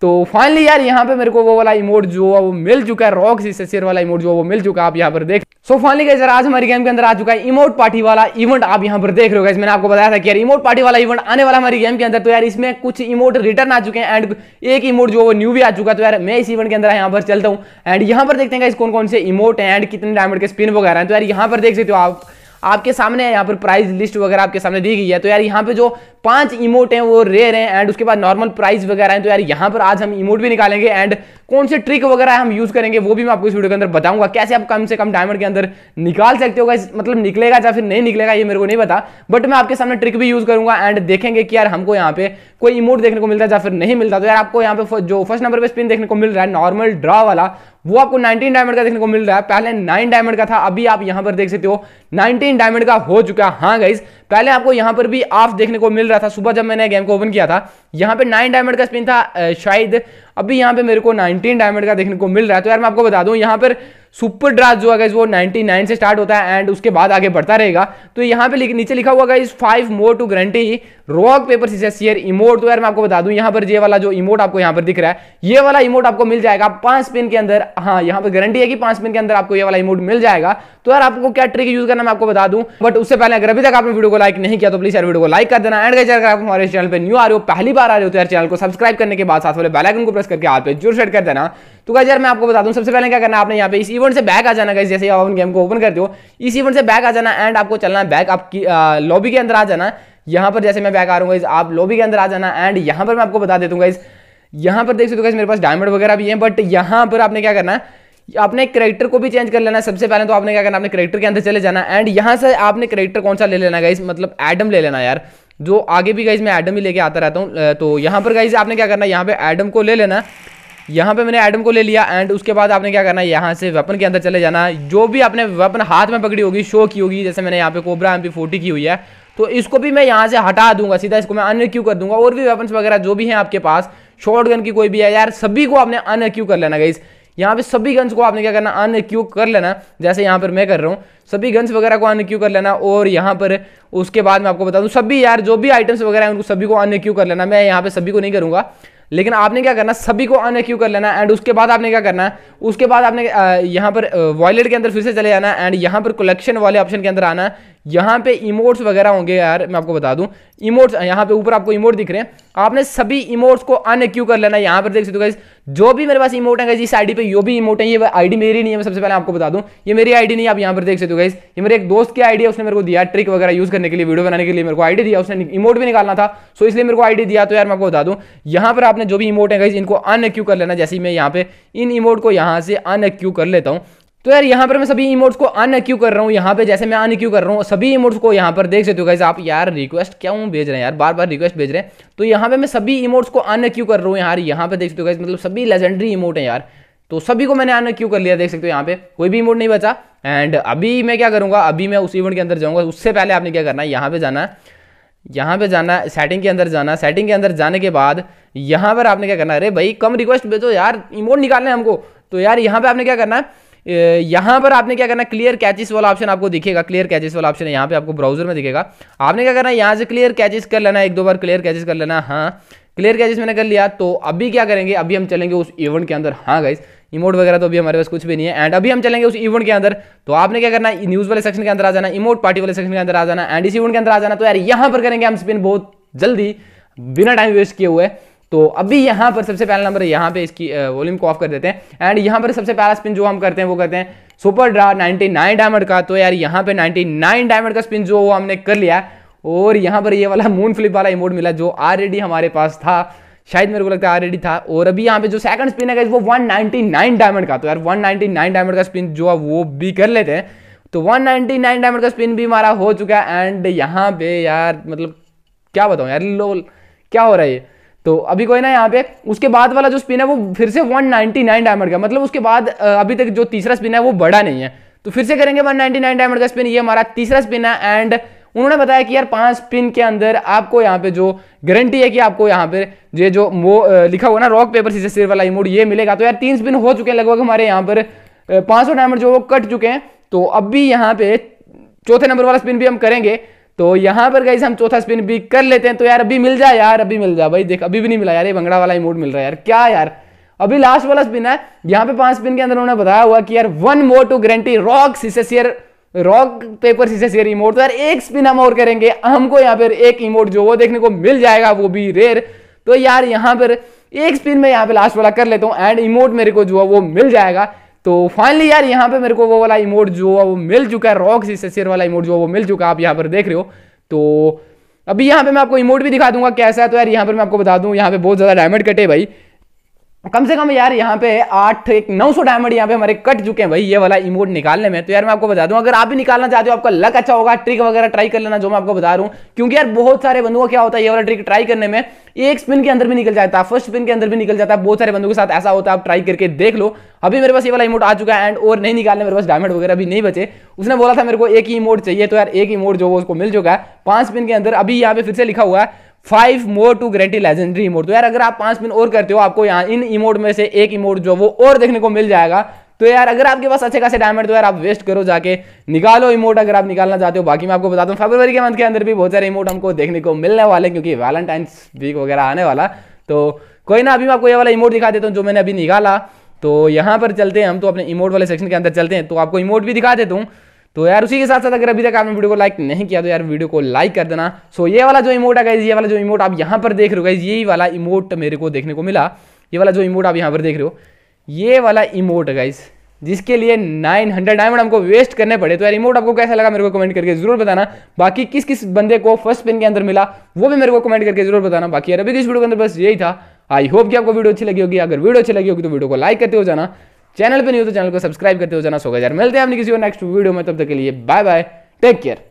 तो फाइनली यार यहाँ पे मेरे को वो वाला इमोट जो है वो मिल चुका है रॉक से शेर वाला इमोट जो वो मिल चुका है आप यहाँ पर देख सो फाइनली गाइज आज हमारी गेम के अंदर आ चुका है इमोट पार्टी वाला इवेंट आप यहाँ पर देख रहे हो गाइज मैंने आपको बताया था कि यार इमोट पार्टी वाला इवेंट आने वाला हमारी गेम के अंदर तो यार इसमें कुछ इमोट रिटर्न आ चुके हैं एंड एक इमोट जो वो न्यू भी आ चुका है तो यार मैं इस इवेंट के अंदर यहाँ पर चलता हूँ एंड यहाँ पर देखते हैं इस कौन कौन से इमोट है एंड कितने डायमंड के स्पिन वगैरह हैं तो यार यहाँ पर देख सकते हो आप आपके सामने यहाँ पर प्राइस लिस्ट वगैरह आपके सामने दी गई है तो यार यहाँ पे जो पांच इमोट हैं वो रेयर हैं एंड उसके बाद नॉर्मल प्राइस वगैरह हैं तो यार यहाँ पर आज हम इमोट भी निकालेंगे एंड कौन से ट्रिक वगैरह हम यूज करेंगे वो भी मैं आपको इस वीडियो के अंदर बताऊंगा कैसे आप कम से कम डायमंड के अंदर निकाल सकते हो मतलब निकलेगा या फिर नहीं निकलेगा ये मेरे को नहीं पता बट मैं आपके सामने ट्रिक भी यूज करूंगा एंड देखेंगे कि यार हमको यहाँ पे कोई इमोट देखने को मिलता है या फिर नहीं मिलता तो यार आपको यहाँ पे जो फर्स्ट नंबर पर स्पिन देखने को मिल रहा है नॉर्मल ड्रॉ वाला वो आपको 19 डायमंड का देखने को मिल रहा है पहले 9 डायमंड का था अभी आप यहां पर देख सकते हो 19 डायमंड का हो चुका हाँ गाइज पहले आपको यहां पर भी ऑफ देखने को मिल रहा था सुबह जब मैंने गेम को ओपन किया था यहां पे नाइन डायमंड का स्पिन था शायद अभी यहां पे मेरे को नाइनटीन डायमंड का देखने को मिल रहा है तो यार मैं आपको बता दू यहां पर सुपर ड्राफ्ट जो है वो 99 से स्टार्ट होता है एंड उसके बाद आगे बढ़ता रहेगा तो यहाँ पे लिख, नीचे लिखा हुआ guys five more to guarantee rock paper share emote तो यार मैं आपको बता दूं यहाँ पर ये वाला जो इमोट आपको यहाँ पर दिख रहा है ये वाला इमोट आपको मिल जाएगा पांच पिन के अंदर हाँ यहाँ पर गारंटी है कि पांच पिन के अंदर आपको ये वाला इमोट मिल जाएगा तो यार आपको क्या ट्रिक यूज करना मैं आपको बता दूं बट उससे पहले अगर अभी तक आपने वीडियो को लाइक नहीं किया तो प्लीज यार वीडियो को लाइक कर देना एंड अगर आप हमारे चैनल पर न्यू आ रहे हो पहली बार आ रहे हो तो यार चैनल को सब्सक्राइब करने के बाद साथ वाले बेलाइकन को प्रेस करके आप पे जरूर सेट कर देना तो गाइज यार मैं आपको बता दूं सबसे पहले क्या करना है आपने यहाँ पे इस इवेंट से बैक आ जाना गाइज जैसे आप गेम को ओपन करते हो इस इवेंट से बैक आ जाना एंड आपको चलना है बैक आपकी लॉबी के अंदर आ जाना यहाँ पर जैसे मैं बैक आ रहा हूँ आप लॉबी के अंदर आ जाना एंड यहाँ पर मैं आपको बता देता हूँ गाइज यहाँ पर देख सकते हो गाइज मेरे पास डायमंड वगैरह भी है बट यहाँ पर आपने क्या करना है आपने करेक्टर को भी चेंज कर लेना सबसे पहले तो आपने क्या करना अपने करेक्टर के अंदर चले जाना एंड यहाँ से आपने करेक्टर कौन सा ले लेना गाइज मतलब एडम ले लेना यार जो आगे भी गाइज मैं एडम ही लेके आता रहता हूँ तो यहाँ पर गाइज आपने क्या करना यहाँ पे एडम को ले लेना यहाँ पे मैंने आइटम को ले लिया एंड उसके बाद आपने क्या करना है यहाँ से वेपन के अंदर चले जाना जो भी आपने वेपन हाथ में पकड़ी होगी शो की होगी जैसे मैंने यहाँ पे कोबरा एम पी की हुई है तो इसको भी मैं यहाँ से हटा दूंगा सीधा इसको मैं अनक्यू कर दूंगा और भी वेपन्स वगैरह जो भी हैं आपके पास शॉर्ट गन की कोई भी है यार सभी को आपने अनक्यू कर लेना गई यहाँ पे सभी गन्स को आपने क्या करना अन्य क्यू कर लेना जैसे यहाँ पर मैं कर रहा हूँ सभी गन्स वगैरह को अन्य क्यू कर लेना और यहाँ पर उसके बाद मैं आपको बता दूँ सभी यार जो भी आइटम्स वगैरह हैं उनको सभी को अन्य क्यू कर लेना मैं यहाँ पे सभी को नहीं करूँगा लेकिन आपने क्या करना सभी को अनएक्यू कर लेना एंड उसके बाद आपने क्या करना है उसके बाद आपने यहाँ पर वॉलेट के अंदर फिर से चले जाना एंड यहाँ पर कलेक्शन वाले ऑप्शन के अंदर आना है यहाँ पे इमोट्स वगैरह होंगे यार मैं आपको बता दूं इमोट्स यहाँ पे ऊपर आपको इमोट दिख रहे हैं आपने सभी इमोट्स को अन क्यू कर लेना यहाँ पर देख सकते हो गाइज जो भी मेरे पास इमोट है इस आईडी पे यो भी इमोट है ये आईडी मेरी नहीं है मैं सबसे पहले आपको बता दूं ये मेरी आईडी नहीं आप यहाँ पर देख सकते हो गाइज ये मेरे एक दोस्त की आईडी है उसने मेरे को दिया ट्रिक वगैरह यूज करने के लिए वीडियो बनाने के लिए मेरे को आईडी दिया उसने इमोट भी निकालना था सो इसलिए मेरे को आईडी दिया तो यार मैं आपको बता दूँ यहाँ पर आपने जो भी इमोट है गाइज इनको अन क्यू कर लेना जैसे मैं यहाँ पे इन इमोट को यहाँ से अन क्यू कर लेता हूँ तो यार यहाँ पर मैं सभी इमोट्स को अन क्यों कर रहा हूँ यहाँ पे जैसे मैं अन क्यों कर रहा हूँ सभी इमोट्स को यहाँ पर देख सकते हो कैसे आप यार रिक्वेस्ट क्या हूँ भेज रहे हैं यार बार बार रिक्वेस्ट भेज रहे हैं तो यहाँ पे मैं सभी इमोट्स को अन क्यों कर रहा हूँ यार यहाँ पे देख सकते हो कैसे मतलब सभी लेजेंडरी इमोट है यार तो सभी को मैंने अन क्यों कर लिया देख सकते हो यहाँ पे कोई भी इमोट नहीं बचा एंड अभी मैं क्या करूँगा अभी मैं उस इवेंट के अंदर जाऊँगा उससे पहले आपने क्या करना है यहाँ पे जाना यहाँ पे जाना सेटिंग के अंदर जाना सेटिंग के अंदर जाने के बाद यहाँ पर आपने क्या करना है अरे भाई कम रिक्वेस्ट भेजो यार इमोट निकालना है हमको तो यार यहाँ पे आपने क्या करना है यहाँ पर आपने क्या करना क्लियर कैचेस वाला ऑप्शन आपको दिखेगा क्लियर कैचेस वाला ऑप्शन है यहां पे आपको ब्राउजर में दिखेगा आपने क्या करना यहां से क्लियर कैचेस कर लेना एक दो बार क्लियर कैचेस कर लेना हाँ क्लियर कैचेस मैंने कर लिया तो अभी क्या करेंगे अभी हम चलेंगे उस इवेंट के अंदर हाँ गाइज इमोट वगैरह तो अभी हमारे पास कुछ भी नहीं है एंड अभी हम चलेंगे उस इवेंट के अंदर तो आपने क्या करना है न्यूज़ वाले सेक्शन के अंदर आ जाना इमोट पार्टी वाले सेक्शन के अंदर आ जाना एंड इस इवेंट के अंदर आ जाना तो यार यहां पर करेंगे हम स्पिन बहुत जल्दी बिना टाइम वेस्ट किए हुए तो अभी यहां पर सबसे पहला नंबर यहां यहाँ पे इसकी वॉल्यूम को ऑफ कर देते हैं एंड यहाँ पर सबसे पहला स्पिन जो हम करते हैं वो करते हैं सुपर ड्रा 99 डायमंड का तो यार यहाँ पे 99 डायमंड का स्पिन जो हमने कर लिया और यहाँ पर ये वाला मून फ्लिप वाला इमोट मिला जो ऑलरेडी हमारे पास था शायद मेरे को लगता है ऑलरेडी था और अभी यहाँ पे जो सेकंड स्पिन है वो 199 डायमंड का तो यार 199 डायमंड का स्पिन जो है वो भी कर लेते हैं तो 199 डायमंड का स्पिन भी हमारा हो चुका है एंड यहाँ पे यार मतलब क्या बताऊँ यार लोल क्या हो रहा है ये तो अभी कोई ना यहाँ पे उसके बाद वाला जो स्पिन है वो फिर से 199 डायमंड का मतलब उसके बाद अभी तक जो तीसरा स्पिन है वो बड़ा नहीं है तो फिर से करेंगे 199 डायमंड का स्पिन ये हमारा तीसरा स्पिन है एंड उन्होंने बताया कि यार पांच स्पिन के अंदर आपको यहाँ पे जो गारंटी है कि आपको यहाँ पे ये जो वो लिखा हुआ ना रॉक पेपर सीजे सिर वाला इमोड ये मिलेगा तो यार तीन स्पिन हो चुके हैं लगभग हमारे यहाँ पर पाँच डायमंड जो वो कट चुके हैं तो अब भी यहाँ पे चौथे नंबर वाला स्पिन भी हम करेंगे तो यहाँ पर गई हम चौथा स्पिन भी कर लेते हैं तो यार अभी मिल जाए यार अभी मिल जाए भाई देख अभी भी नहीं मिला यार ये भंगड़ा वाला ही मूड मिल रहा है यार क्या यार अभी लास्ट वाला स्पिन है यहाँ पे पांच स्पिन के अंदर उन्होंने बताया हुआ कि यार one more to guarantee rock scissor rock paper scissor emote तो यार एक स्पिन हम और करेंगे हमको यहाँ पर एक इमोट जो वो देखने को मिल जाएगा वो भी रेयर तो यार यहाँ पर एक स्पिन में यहाँ पे लास्ट वाला कर लेता हूँ एंड इमोट मेरे को जो है वो मिल जाएगा तो फाइनली यार यहाँ पे मेरे को वो वाला इमोट जो है वो मिल चुका है रॉक जिससे शेर वाला इमोट जो है वो मिल चुका है आप यहाँ पर देख रहे हो तो अभी यहाँ पे मैं आपको इमोट भी दिखा दूंगा कैसा है तो यार यहाँ पर मैं आपको बता दूँ यहाँ पे बहुत ज़्यादा डायमंड कटे भाई कम से कम यार यहाँ पे आठ एक नौ सौ डायमंड यहाँ पे हमारे कट चुके हैं भाई ये वाला इमोट निकालने में तो यार मैं आपको बता दूं अगर आप भी निकालना चाहते हो आपका लक अच्छा होगा ट्रिक वगैरह ट्राई कर लेना जो मैं आपको बता रहा हूँ क्योंकि यार बहुत सारे बंदों का क्या होता है ये वाला ट्रिक ट्राई करने में एक स्पिन के अंदर भी निकल जाता है फर्स्ट स्पिन के अंदर भी निकल जाता है बहुत सारे बंदों के साथ ऐसा होता है आप ट्राई करके देख लो अभी मेरे पास ये वाला इमोट आ चुका है एंड और नहीं निकालने मेरे पास डायमंड वगैरह भी नहीं बचे उसने बोला था मेरे को एक ही इमोट चाहिए तो यार एक इमोट जो वो उसको मिल चुका है पांच स्पिन के अंदर अभी यहाँ पे फिर से लिखा हुआ है five more to guarantee legendary emote तो यार अगर आप पांच मिनट और करते हो आपको यहाँ इन इमोट में से एक इमोट जो वो और देखने को मिल जाएगा तो यार अगर आपके पास अच्छे खासे डायमंड तो यार आप वेस्ट करो जाके निकालो इमोट अगर आप निकालना चाहते हो बाकी मैं आपको बता हूँ फरवरी के मंथ के अंदर भी बहुत सारे इमोट हमको देखने को मिलने वाले क्योंकि वैलेंटाइंस वीक वगैरह आने वाला तो कोई ना अभी मैं आपको ये वाला इमोट दिखा देता हूँ जो मैंने अभी निकाला तो यहाँ पर चलते हैं हम तो अपने इमोट वाले सेक्शन के अंदर चलते हैं तो आपको इमोट भी दिखा देता हूँ तो यार उसी के साथ साथ अगर अभी तक आपने वीडियो को लाइक नहीं किया तो यार वीडियो को लाइक कर देना सो ये वाला जो इमोट है ये वाला जो इमोट आप यहाँ पर देख रहे हो गाइज यही वाला इमोट मेरे को देखने को मिला ये वाला जो इमोट आप यहाँ पर देख रहे हो ये वाला इमोट है गाइज जिसके लिए 900 डायमंड हमको वेस्ट करने पड़े तो यार रिमोट आपको कैसा लगा मेरे को कमेंट करके जरूर बताना बाकी किस किस बंदे को फर्स्ट पिन के अंदर मिला वो भी मेरे को कमेंट करके जरूर बताना बाकी यार अभी तो इस वीडियो के अंदर बस यही था आई होप कि आपको वीडियो अच्छी लगी होगी अगर वीडियो अच्छी लगी होगी तो वीडियो को लाइक करते हो जाना चैनल पर नहीं हो तो चैनल को सब्सक्राइब करते हो जाना सो यार मिलते हैं आपने किसी और नेक्स्ट वीडियो में तब तक के लिए बाय बाय टेक केयर